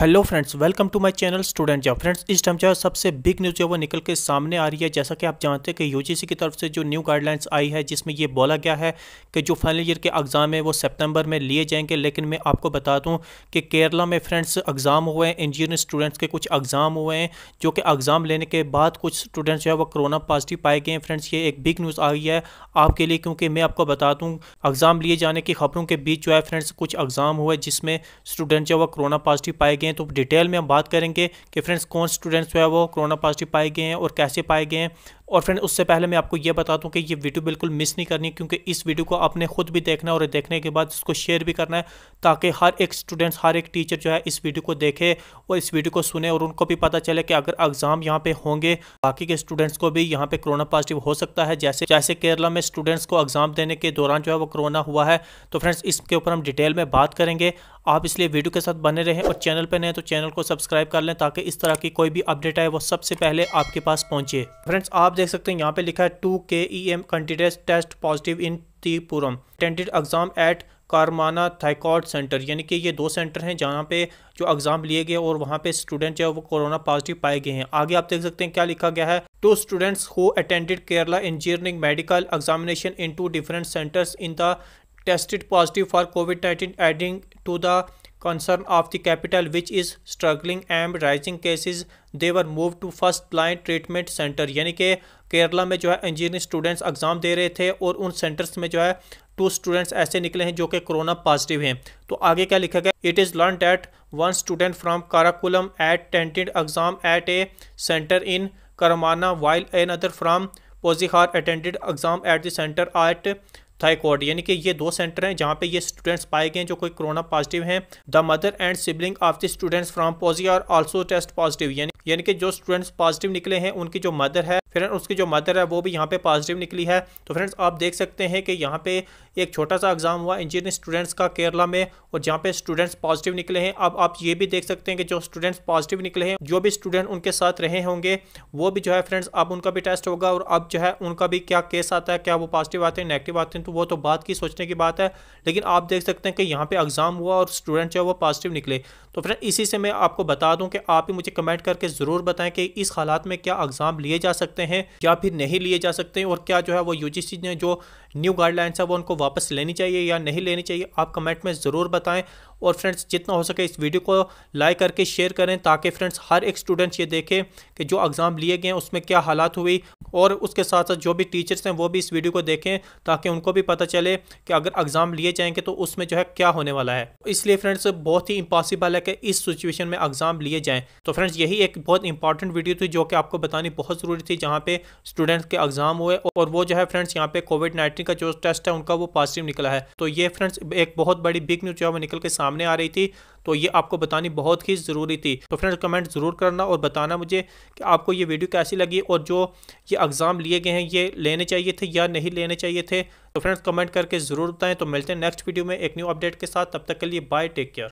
hello friends welcome to my channel student job friends इस time जो है सबसे बिग न्यूज़ जो वो निकल के सामने आ रही है जैसा कि आप जानते हैं कि यूजीसी की तरफ से जो न्यू गाइडलाइंस आई है जिसमें ये बोला गया है कि जो फाइनल ईयर के एग्ज़ाम है वो सितंबर में लिए जाएंगे लेकिन मैं आपको बता दूँ कि केरला में फ्रेंड्स एग्ज़ाम हुए हैं इंजीनियरिंग स्टूडेंट्स के कुछ एग्ज़ाम हुए हैं जो कि एग्ज़ाम लेने के बाद कुछ स्टूडेंट्स जो है वो कोरोना पॉजिटिव पाए गए हैं फ्रेंड्स ये एक बिग न्यूज़ आई है आपके लिए क्योंकि मैं आपको बता दूँ एग्ज़ाम लिए जाने की खबरों के बीच जो है फ्रेंड्स कुछ एग्ज़ाम हुए जिसमें स्टूडेंट जो है वो कोरोना पॉजिटिव पाए गए हैं तो डिटेल में हम बात करेंगे कि फ्रेंड्स कौन स्टूडेंट्स जो है वो कोरोना पॉजिटिव पाए गए हैं और कैसे पाए गए हैं और फ्रेंड उससे पहले मैं आपको ये बता दूं कि ये वीडियो बिल्कुल मिस नहीं करनी क्योंकि इस वीडियो को आपने खुद भी देखना है और देखने के बाद इसको शेयर भी करना है ताकि हर एक स्टूडेंट्स हर एक टीचर जो है इस वीडियो को देखे और इस वीडियो को सुने और उनको भी पता चले कि अगर एग्ज़ाम यहाँ पे होंगे बाकी के स्टूडेंट्स को भी यहाँ पे कोरोना पॉजिटिव हो सकता है जैसे जैसे केरला में स्टूडेंट्स को एग्ज़ाम देने के दौरान जो है वो कोरोना हुआ है तो फ्रेंड्स इसके ऊपर हम डिटेल में बात करेंगे आप इसलिए वीडियो के साथ बने रहें और चैनल पर नहीं तो चैनल को सब्सक्राइब कर लें ताकि इस तरह की कोई भी अपडेट आए वो सबसे पहले आपके पास पहुंचे फ्रेंड्स आप देख सकते हैं यहाँ पे लिखा है two K E M candidates test positive in त्रिपुरम attended exam at Karamana Thycaud centre यानी कि ये दो सेंटर हैं जहाँ पे जो एग्ज़ाम लिए गए और वहाँ पे स्टूडेंट जो है वो कोरोना पॉजिटिव पाए गए हैं आगे आप देख सकते हैं क्या लिखा गया है two students who attended Kerala engineering medical examination in two different centres in the tested positive for COVID nineteen adding to the concern of the capital which is struggling and rising cases they were moved to first line treatment centre यानी कि केरला में जो है engineering students exam दे रहे थे और उन centres में जो है टू स्टूडेंट्स ऐसे निकले हैं जो कि कोरोना पॉजिटिव हैं तो आगे क्या लिखा गया it is learnt that one student from Karakulam attended exam at a centre in Karamana while another from Pozhiyoor attended exam at the centre at Thycaud यानी कि ये दो सेंटर हैं जहाँ पे ये स्टूडेंट्स पाए गए जो कोई कोरोना पॉजिटिव हैं the mother and sibling of the students from Pozhiyoor are also test positive यानी यानी कि जो स्टूडेंट्स पॉजिटिव निकले हैं उनकी जो मदर है फ्रेंड उसकी जो मदर है वो भी यहाँ पे पॉजिटिव निकली है तो फ्रेंड्स आप देख सकते हैं कि यहाँ पे एक छोटा सा एग्ज़ाम हुआ इंजीनियरिंग स्टूडेंट्स का केरला में और जहाँ पे स्टूडेंट्स पॉजिटिव निकले हैं अब आप ये भी देख सकते हैं कि जो स्टूडेंट्स पॉजिटिव निकले हैं जो भी स्टूडेंट उनके साथ रहे होंगे वो भी जो है फ्रेंड्स अब उनका भी टेस्ट होगा और अब जो है उनका भी क्या केस आता है क्या वो पॉजिटिव आते हैं नेगेटिव आते हैं तो वो तो बात की सोचने की बात है लेकिन आप देख सकते हैं कि यहाँ पर एग्ज़ाम हुआ और स्टूडेंट जो है वो पॉजिटिव निकले तो फ्रेंड इसी से मैं आपको बता दूँ कि आप ही मुझे कमेंट करके ज़रूर बताएँ कि इस हालात में क्या एग्ज़ाम लिए जा सकते सकते हैं या फिर नहीं लिए जा सकते हैं और क्या जो है वो यूजीसी ने जो न्यू गाइडलाइंस है वो उनको वापस लेनी चाहिए या नहीं लेनी चाहिए आप कमेंट में ज़रूर बताएं और फ्रेंड्स जितना हो सके इस वीडियो को लाइक करके शेयर करें ताकि फ्रेंड्स हर एक स्टूडेंट्स ये देखें कि जो एग्ज़ाम लिए गए उसमें क्या हालात हुई और उसके साथ साथ जो भी टीचर्स हैं वो भी इस वीडियो को देखें ताकि उनको भी पता चले कि अगर एग्ज़ाम लिए जाएंगे तो उसमें जो है क्या होने वाला है इसलिए फ्रेंड्स बहुत ही इम्पॉसिबल है कि इस सिचुएशन में एग्ज़ाम लिए जाएँ तो फ्रेंड्स यही एक बहुत इंपॉर्टेंट वीडियो थी जो कि आपको बतानी बहुत ज़रूरी थी जहाँ पर स्टूडेंट्स के एग्ज़ाम हुए और वो जो है फ्रेंड्स यहाँ पे कोविड नाइन्टीन का जो टेस्ट है उनका वो पॉजिटिव निकला है तो ये फ्रेंड्स एक बहुत बड़ी बिग न्यूज़ जो है वो निकल के सामने आ रही थी तो ये आपको बतानी बहुत ही ज़रूरी थी तो फ्रेंड्स कमेंट ज़रूर करना और बताना मुझे कि आपको ये वीडियो कैसी लगी और जो ये एग्ज़ाम लिए गए हैं ये लेने चाहिए थे या नहीं लेने चाहिए थे तो फ्रेंड्स कमेंट करके ज़रूर बताएं तो मिलते हैं नेक्स्ट वीडियो में एक न्यू अपडेट के साथ तब तक के लिए बाय टेक केयर